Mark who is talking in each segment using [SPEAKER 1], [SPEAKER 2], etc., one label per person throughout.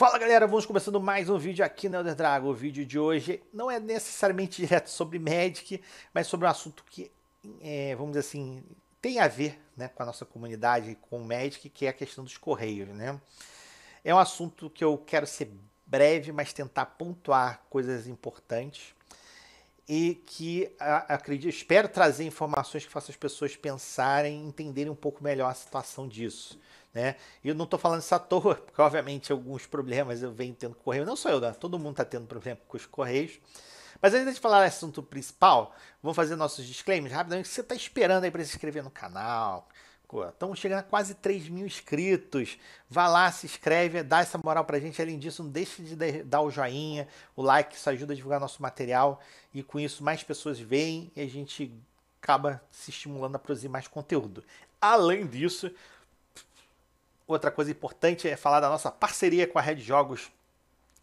[SPEAKER 1] Fala galera, vamos começando mais um vídeo aqui no Elder Dragon. O vídeo de hoje não é necessariamente direto sobre Magic, mas sobre um assunto que, é, vamos dizer assim, tem a ver né, com a nossa comunidade, com o Magic, que é a questão dos correios. Né? É um assunto que eu quero ser breve, mas tentar pontuar coisas importantes e que acredito, espero trazer informações que façam as pessoas pensarem, entenderem um pouco melhor a situação disso né? E eu não estou falando isso à toa, porque obviamente alguns problemas eu venho tendo com o correio, não sou eu, né? todo mundo está tendo problema com os correios. Mas antes de falar do assunto principal, vamos fazer nossos disclaimers rapidamente. Você está esperando aí para se inscrever no canal? Estamos chegando a quase 3 mil inscritos. Vá lá, se inscreve, dá essa moral pra gente. Além disso, não deixe de dar o joinha, o like, isso ajuda a divulgar nosso material. E com isso, mais pessoas veem e a gente acaba se estimulando a produzir mais conteúdo. Além disso, Outra coisa importante é falar da nossa parceria com a Red Jogos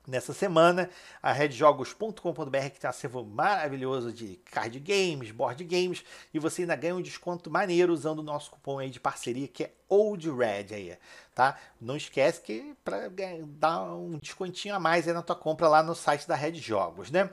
[SPEAKER 1] nessa semana. A redjogos.com.br que tem um acervo maravilhoso de card games, board games, e você ainda ganha um desconto maneiro usando o nosso cupom aí de parceria que é Old Red aí, tá? Não esquece que para dar um descontinho a mais aí na tua compra lá no site da Red Jogos, né?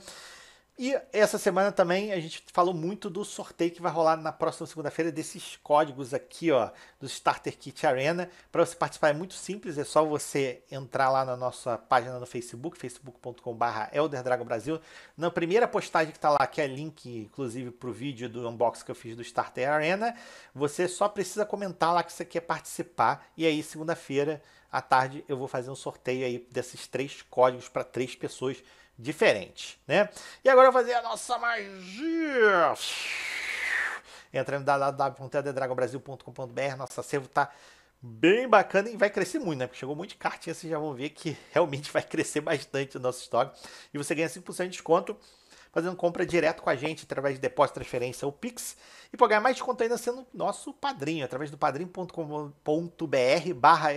[SPEAKER 1] E essa semana também a gente falou muito do sorteio que vai rolar na próxima segunda-feira desses códigos aqui, ó, do Starter Kit Arena. Para você participar é muito simples, é só você entrar lá na nossa página no Facebook, facebook.com.br Brasil Na primeira postagem que está lá, que é link inclusive para o vídeo do unboxing que eu fiz do Starter Arena, você só precisa comentar lá que você quer participar. E aí, segunda-feira à tarde, eu vou fazer um sorteio aí desses três códigos para três pessoas diferente, né? E agora eu vou fazer a nossa magia. Entra no www.teledragonbrasil.com.br, nosso acervo tá bem bacana e vai crescer muito, né? Porque chegou muito de cartinha, vocês já vão ver que realmente vai crescer bastante o nosso estoque. E você ganha 5% de desconto fazendo compra direto com a gente através de depósito, transferência ou Pix. E para ganhar mais desconto ainda sendo nosso padrinho, através do padrinhocombr barra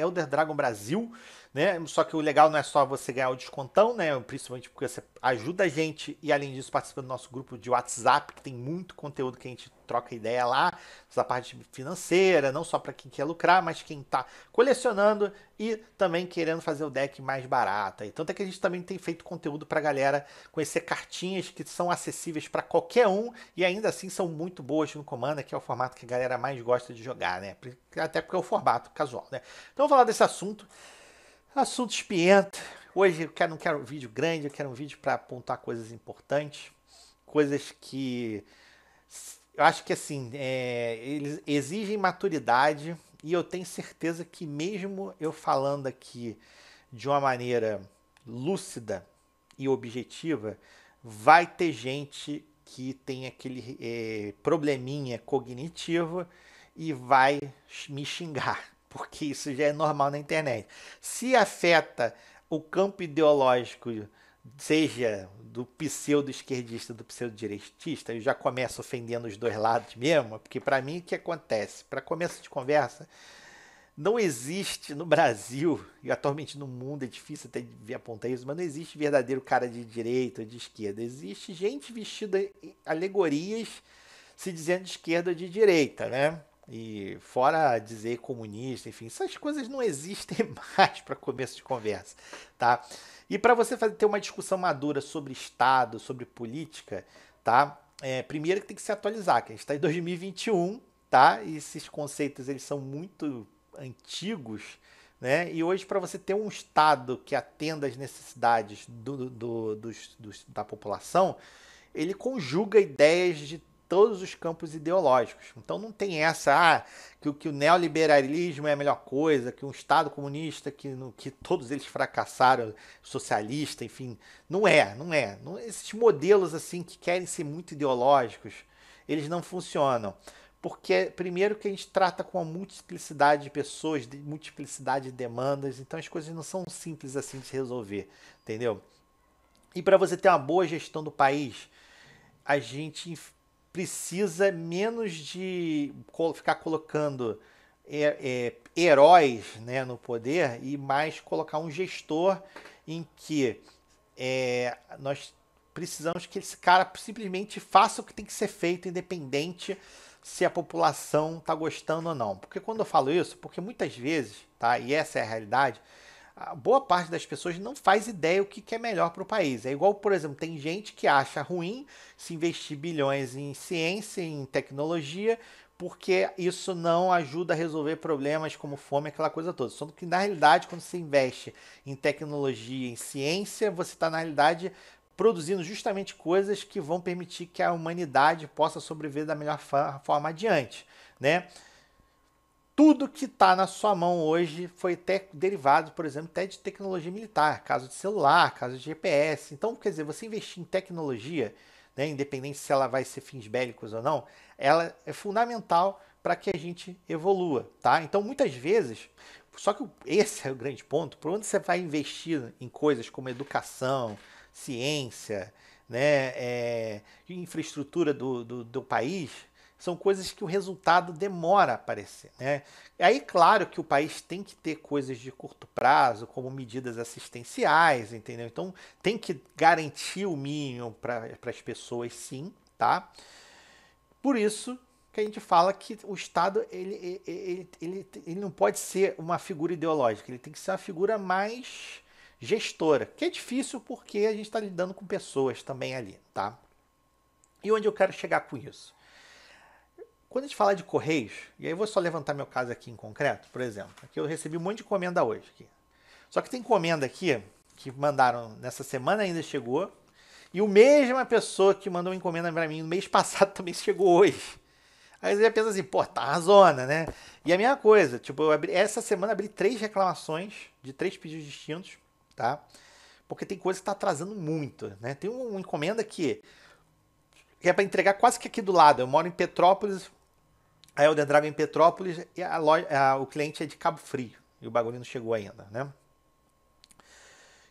[SPEAKER 1] Brasil. Né? Só que o legal não é só você ganhar o descontão, né? Principalmente porque você ajuda a gente e além disso participa do nosso grupo de WhatsApp, que tem muito conteúdo que a gente troca ideia lá, da parte financeira, não só para quem quer lucrar, mas quem está colecionando e também querendo fazer o deck mais barato. Então, e tanto é que a gente também tem feito conteúdo para galera conhecer cartinhas que são acessíveis para qualquer um e ainda assim são muito boas no Commander, que é o formato que a galera mais gosta de jogar, né? Até porque é o formato casual, né? Então vamos falar desse assunto Assunto espiento. Hoje eu quero, não quero um vídeo grande, eu quero um vídeo para apontar coisas importantes, coisas que eu acho que assim é, eles exigem maturidade e eu tenho certeza que mesmo eu falando aqui de uma maneira lúcida e objetiva, vai ter gente que tem aquele é, probleminha cognitivo e vai me xingar porque isso já é normal na internet. Se afeta o campo ideológico, seja do pseudo-esquerdista do pseudo-direitista, eu já começo ofendendo os dois lados mesmo, porque para mim o que acontece? Para começo de conversa, não existe no Brasil, e atualmente no mundo é difícil até ver apontar isso, mas não existe verdadeiro cara de direita ou de esquerda. Existe gente vestida em alegorias se dizendo de esquerda ou de direita, né? E fora dizer comunista, enfim, essas coisas não existem mais para começo de conversa, tá? E para você fazer, ter uma discussão madura sobre Estado, sobre política, tá? É, primeiro que tem que se atualizar, que a gente está em 2021, tá? E esses conceitos eles são muito antigos, né? E hoje para você ter um Estado que atenda às necessidades do, do, dos, dos, da população, ele conjuga ideias de todos os campos ideológicos. Então não tem essa ah, que, que o neoliberalismo é a melhor coisa, que um Estado comunista, que, que todos eles fracassaram, socialista, enfim. Não é, não é. Não, esses modelos assim que querem ser muito ideológicos, eles não funcionam. Porque, primeiro, que a gente trata com a multiplicidade de pessoas, de multiplicidade de demandas, então as coisas não são simples assim de se resolver, entendeu? E para você ter uma boa gestão do país, a gente precisa menos de ficar colocando é, é, heróis né, no poder e mais colocar um gestor em que é, nós precisamos que esse cara simplesmente faça o que tem que ser feito, independente se a população está gostando ou não. Porque quando eu falo isso, porque muitas vezes, tá? E essa é a realidade, a boa parte das pessoas não faz ideia o que, que é melhor para o país. É igual, por exemplo, tem gente que acha ruim se investir bilhões em ciência, em tecnologia, porque isso não ajuda a resolver problemas como fome, aquela coisa toda. Só que, na realidade, quando você investe em tecnologia, em ciência, você está, na realidade, produzindo justamente coisas que vão permitir que a humanidade possa sobreviver da melhor forma adiante, né? Tudo que está na sua mão hoje foi até derivado, por exemplo, até de tecnologia militar, caso de celular, caso de GPS. Então, quer dizer, você investir em tecnologia, né, independente se ela vai ser fins bélicos ou não, ela é fundamental para que a gente evolua, tá? Então, muitas vezes, só que esse é o grande ponto, por onde você vai investir em coisas como educação, ciência, né, é, infraestrutura do, do, do país, são coisas que o resultado demora a aparecer. Né? Aí, claro que o país tem que ter coisas de curto prazo, como medidas assistenciais, entendeu? Então, tem que garantir o mínimo para as pessoas, sim, tá? Por isso que a gente fala que o Estado ele, ele, ele, ele não pode ser uma figura ideológica, ele tem que ser uma figura mais gestora, que é difícil porque a gente está lidando com pessoas também ali, tá? E onde eu quero chegar com isso? Quando a gente fala de correios, e aí eu vou só levantar meu caso aqui em concreto, por exemplo, aqui eu recebi um monte de encomenda hoje. Aqui. Só que tem encomenda aqui que mandaram nessa semana ainda chegou, e o mesma pessoa que mandou uma encomenda para mim no mês passado também chegou hoje. Aí você já pensa assim, pô, tá a zona, né? E a mesma coisa, tipo, eu abri, essa semana abri três reclamações de três pedidos distintos, tá? Porque tem coisa que tá atrasando muito, né? Tem uma um encomenda que, que é para entregar quase que aqui do lado. Eu moro em Petrópolis, a Elder Dragon em Petrópolis e a loja, a, o cliente é de Cabo Frio. E o bagulho não chegou ainda, né?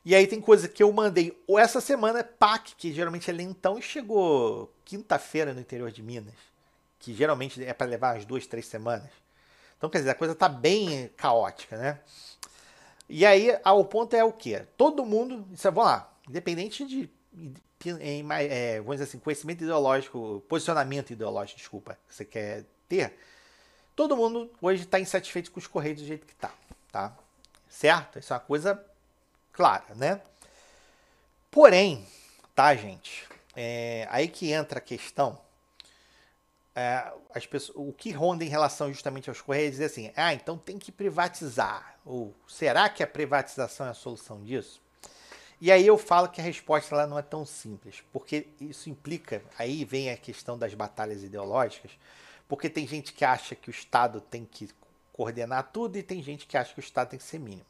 [SPEAKER 1] E aí tem coisa que eu mandei ou essa semana, é PAC, que geralmente é lentão, e chegou quinta-feira no interior de Minas. Que geralmente é para levar as duas, três semanas. Então, quer dizer, a coisa tá bem caótica, né? E aí, o ponto é o quê? Todo mundo, isso é, vamos lá, independente de, em, é, vamos dizer assim, conhecimento ideológico, posicionamento ideológico, desculpa, você quer ter, todo mundo hoje está insatisfeito com os Correios do jeito que está, tá? Certo? Isso é uma coisa clara, né? Porém, tá, gente? É, aí que entra a questão. É, as pessoas, o que ronda em relação justamente aos Correios é assim, ah, então tem que privatizar. Ou será que a privatização é a solução disso? E aí eu falo que a resposta lá não é tão simples, porque isso implica, aí vem a questão das batalhas ideológicas, porque tem gente que acha que o Estado tem que coordenar tudo e tem gente que acha que o Estado tem que ser mínimo.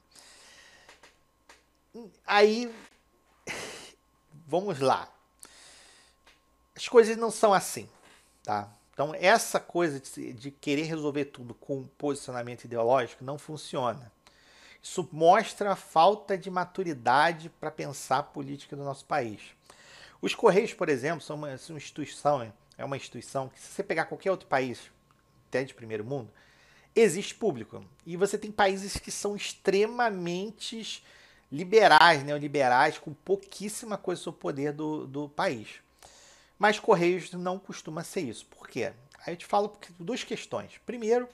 [SPEAKER 1] Aí, vamos lá. As coisas não são assim, tá? Então, essa coisa de, de querer resolver tudo com posicionamento ideológico não funciona. Isso mostra a falta de maturidade para pensar a política do nosso país. Os Correios, por exemplo, são uma, são uma instituição né, é uma instituição que, se você pegar qualquer outro país, até de primeiro mundo, existe público. E você tem países que são extremamente liberais, neoliberais, com pouquíssima coisa sobre o poder do, do país. Mas Correios não costuma ser isso. Por quê? Aí eu te falo duas questões. Primeiro,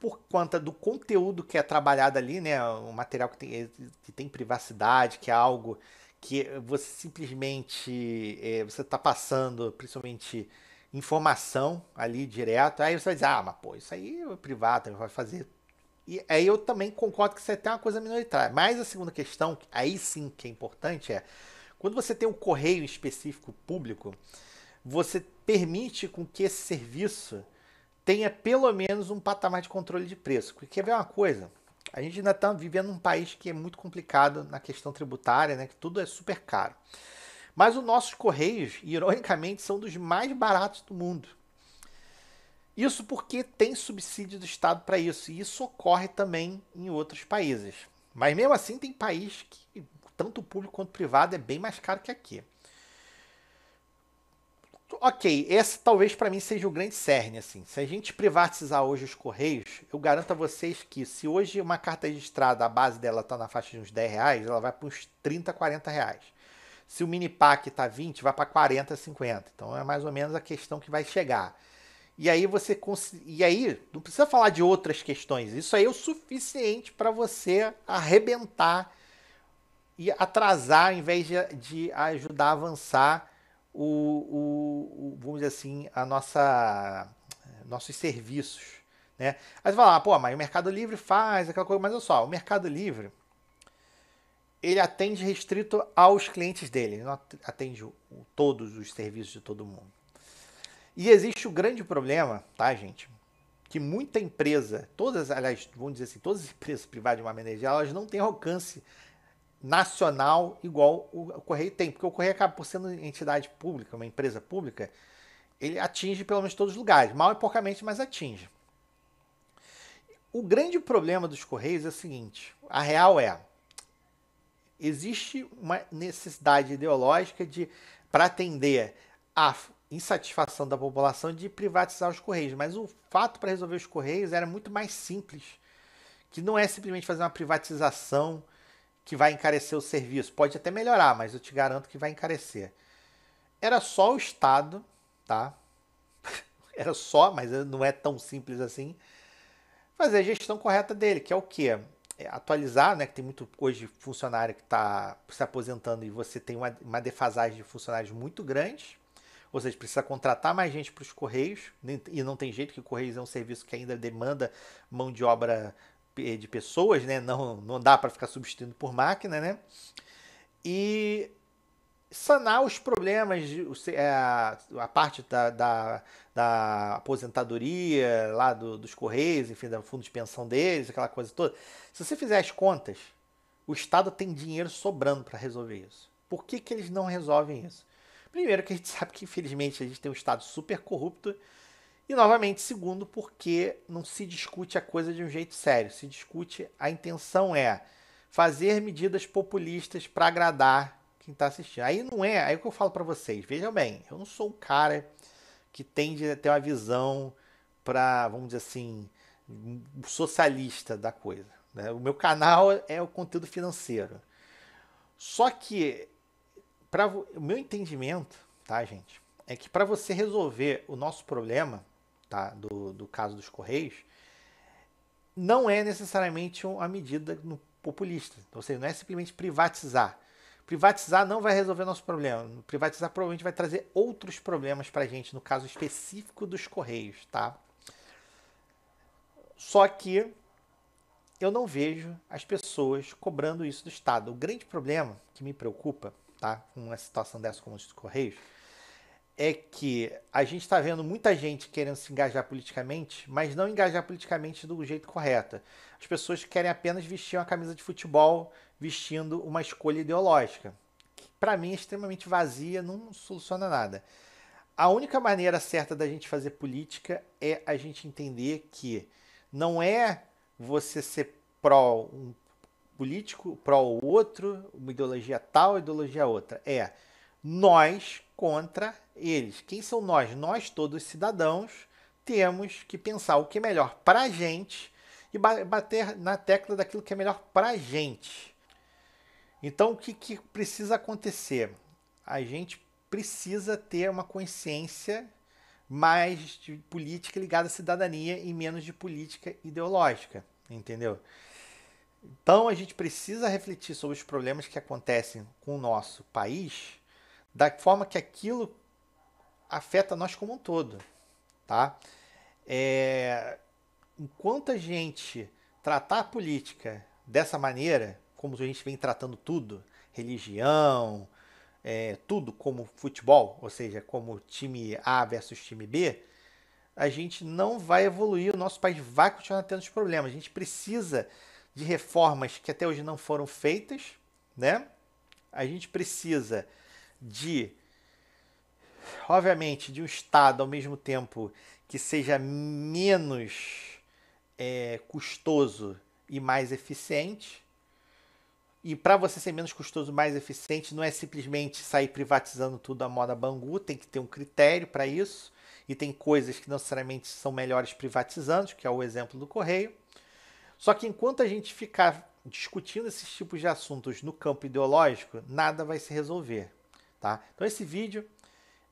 [SPEAKER 1] por conta do conteúdo que é trabalhado ali, né? O material que tem, que tem privacidade, que é algo que você simplesmente é, você está passando principalmente informação ali direto, aí você vai dizer, ah, mas pô, isso aí é privado, vai fazer. E aí eu também concordo que é até uma coisa minoritária. Mas a segunda questão, aí sim que é importante, é quando você tem um correio específico público, você permite com que esse serviço tenha pelo menos um patamar de controle de preço. Porque quer ver uma coisa? A gente ainda está vivendo um país que é muito complicado na questão tributária, né? Que tudo é super caro. Mas os nossos correios, ironicamente, são dos mais baratos do mundo. Isso porque tem subsídio do Estado para isso, e isso ocorre também em outros países. Mas mesmo assim, tem país que tanto público quanto privado é bem mais caro que aqui ok, esse talvez para mim seja o grande cerne, assim. Se a gente privatizar hoje os Correios, eu garanto a vocês que se hoje uma carta registrada, a base dela está na faixa de uns 10 reais, ela vai para uns 30, 40 reais. Se o mini pack está 20, vai para 40, 50. Então é mais ou menos a questão que vai chegar. E aí você cons... e aí não precisa falar de outras questões. Isso aí é o suficiente para você arrebentar e atrasar, em vez de, de ajudar a avançar o, o, vamos dizer assim, a nossa, nossos serviços. Né? Aí você fala, ah, pô, mas o Mercado Livre faz aquela coisa, mas olha só, o Mercado Livre ele atende restrito aos clientes dele, ele não atende todos os serviços de todo mundo. E existe o grande problema, tá, gente? Que muita empresa, todas, aliás, vamos dizer assim, todas as empresas privadas de uma maneira geral, elas não têm alcance nacional igual o Correio tem, porque o Correio acaba por sendo entidade pública, uma empresa pública, ele atinge pelo menos todos os lugares, mal e porcamente, mas atinge. O grande problema dos Correios é o seguinte: a real é, existe uma necessidade ideológica de, para atender a insatisfação da população, de privatizar os Correios, mas o fato para resolver os Correios era muito mais simples, que não é simplesmente fazer uma privatização que vai encarecer o serviço. Pode até melhorar, mas eu te garanto que vai encarecer. Era só o Estado, tá? Era só, mas não é tão simples assim. Fazer a gestão correta dele, que é o quê? É atualizar, né? Que tem muito hoje funcionário que está se aposentando e você tem uma, uma defasagem de funcionários muito grande. Ou seja, precisa contratar mais gente para os Correios, e não tem jeito que o Correios é um serviço que ainda demanda mão de obra de pessoas, né? Não, não dá para ficar substituindo por máquina, né? E sanar os problemas, é, a parte da, da, da aposentadoria, lá do, dos Correios, enfim, do fundo de pensão deles, aquela coisa toda. Se você fizer as contas, o Estado tem dinheiro sobrando para resolver isso. Por que, que eles não resolvem isso? Primeiro que a gente sabe que, infelizmente, a gente tem um Estado super corrupto e novamente, segundo, porque não se discute a coisa de um jeito sério. Se discute, a intenção é fazer medidas populistas para agradar quem está assistindo. Aí não é, aí é o que eu falo para vocês. Vejam bem, eu não sou um cara que tende a ter uma visão para, vamos dizer assim, socialista da coisa. Né? O meu canal é o conteúdo financeiro. Só que, pra, o meu entendimento, tá, gente, é que para você resolver o nosso problema, tá? do, do caso dos Correios, não é necessariamente uma medida populista. Ou seja, não é simplesmente privatizar. Privatizar não vai resolver nosso problema. Privatizar provavelmente vai trazer outros problemas para a gente, no caso específico dos Correios, tá? Só que eu não vejo as pessoas cobrando isso do Estado. O grande problema que me preocupa, tá? Com uma situação dessa como os Correios, é que a gente está vendo muita gente querendo se engajar politicamente, mas não engajar politicamente do jeito correto. As pessoas querem apenas vestir uma camisa de futebol vestindo uma escolha ideológica, que para mim é extremamente vazia, não soluciona nada. A única maneira certa da gente fazer política é a gente entender que não é você ser pró um político, pró o outro, uma ideologia tal, uma ideologia outra. É nós contra eles. Quem são nós? Nós, todos cidadãos, temos que pensar o que é melhor para a gente e bater na tecla daquilo que é melhor para a gente. Então, o que, que precisa acontecer? A gente precisa ter uma consciência mais de política ligada à cidadania e menos de política ideológica, entendeu? Então, a gente precisa refletir sobre os problemas que acontecem com o nosso país da forma que aquilo afeta nós como um todo, tá? É, enquanto a gente tratar a política dessa maneira, como a gente vem tratando tudo, religião, é, tudo como futebol, ou seja, como time A versus time B, a gente não vai evoluir, o nosso país vai continuar tendo os problemas. A gente precisa de reformas que até hoje não foram feitas, né? A gente precisa de, obviamente, de um Estado ao mesmo tempo que seja menos é, custoso e mais eficiente. E para você ser menos custoso, mais eficiente, não é simplesmente sair privatizando tudo à moda Bangu, tem que ter um critério para isso. E tem coisas que não necessariamente são melhores privatizando, que é o exemplo do correio. Só que enquanto a gente ficar discutindo esses tipos de assuntos no campo ideológico, nada vai se resolver. Tá? Então esse vídeo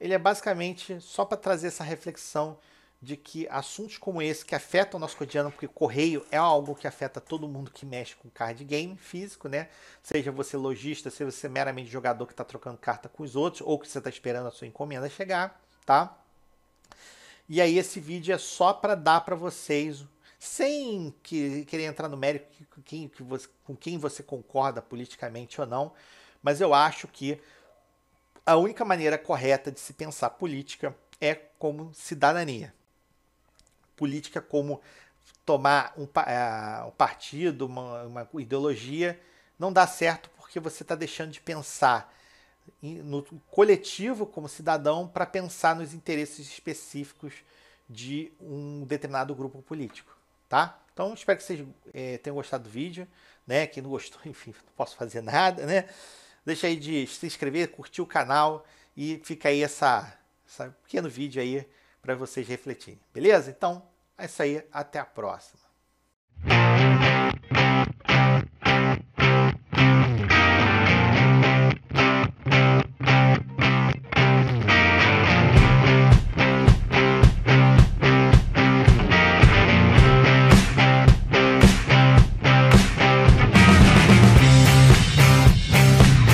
[SPEAKER 1] ele é basicamente só para trazer essa reflexão de que assuntos como esse que afetam o nosso cotidiano, porque correio é algo que afeta todo mundo que mexe com card game físico, né? Seja você lojista, seja você meramente jogador que está trocando carta com os outros, ou que você está esperando a sua encomenda chegar, tá? E aí esse vídeo é só para dar para vocês, sem que, querer entrar no mérito com quem, que você, com quem você concorda politicamente ou não, mas eu acho que a única maneira correta de se pensar política é como cidadania. Política como tomar um, uh, um partido, uma, uma, ideologia, não dá certo porque você está deixando de pensar no coletivo como cidadão para pensar nos interesses específicos de um determinado grupo político, tá? Então espero que vocês eh, tenham gostado do vídeo, né? Quem não gostou, enfim, não posso fazer nada, né? Deixa aí de se inscrever, curtir o canal e fica aí essa, essa pequeno vídeo aí para vocês refletirem. Beleza? Então, é isso aí. Até a próxima.